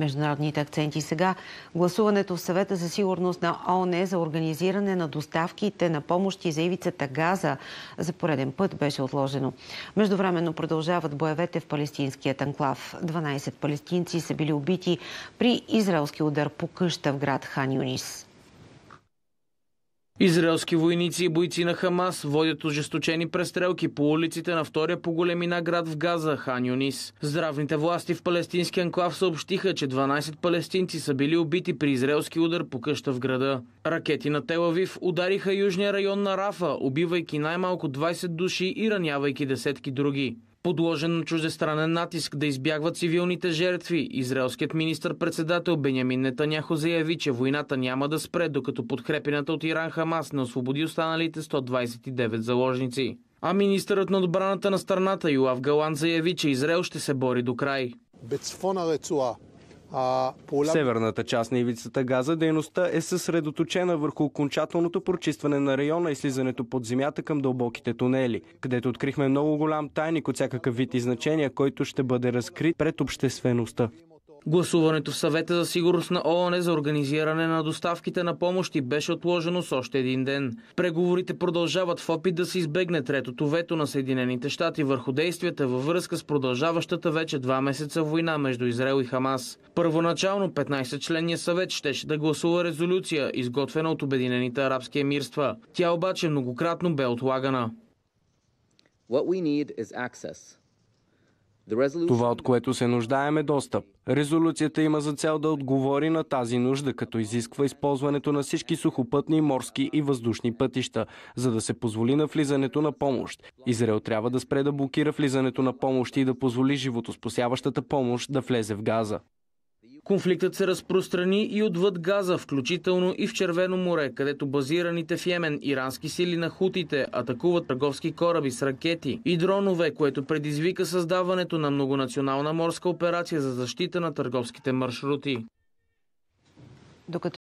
международните акценти. Сега гласуването в съвета за сигурност на ООН е за организиране на доставките на помощи за ивицата Газа за пореден път беше отложено. Междувременно продължават боевете в палестинският анклав. 12 палестинци са били убити при израелски удар по къща в град Хан Юнис. Израелски войници и бойци на Хамас водят ожесточени престрелки по улиците на втория по големина град в Газа, Хан Юнис. Здравните власти в палестински анклав съобщиха, че 12 палестинци са били убити при израелски удар по къща в града. Ракети на Телавив удариха южния район на Рафа, убивайки най-малко 20 души и ранявайки десетки други подложен на чуждестранен натиск да избягва цивилните жертви. Израелският министр-председател Бенямин Нетаняхо заяви, че войната няма да спре, докато подкрепената от Иран Хамас не освободи останалите 129 заложници. А министърът на отбраната на страната Юав Галан заяви, че Израел ще се бори до край. В северната част на ивицата Газа дейността е съсредоточена върху окончателното прочистване на района и слизането под земята към дълбоките тунели, където открихме много голям тайник от всякакъв вид и значения, който ще бъде разкрит пред обществеността. Гласуването в съвета за сигурност на ООН за организиране на доставките на помощи беше отложено с още един ден. Преговорите продължават в опит да се избегне третото вето на Съединените щати върху действията във връзка с продължаващата вече два месеца война между Израел и Хамас. Първоначално 15-членния съвет щеше да гласува резолюция, изготвена от Обединените арабски емирства. Тя обаче многократно бе отлагана. What we need is access това, от което се нуждаем е достъп. Резолюцията има за цел да отговори на тази нужда, като изисква използването на всички сухопътни, морски и въздушни пътища, за да се позволи на влизането на помощ. Израел трябва да спре да блокира влизането на помощ и да позволи животоспосяващата помощ да влезе в газа. Конфликтът се разпространи и отвъд Газа, включително и в Червено море, където базираните в Йемен ирански сили на хутите атакуват търговски кораби с ракети и дронове, което предизвика създаването на многонационална морска операция за защита на търговските маршрути. Докато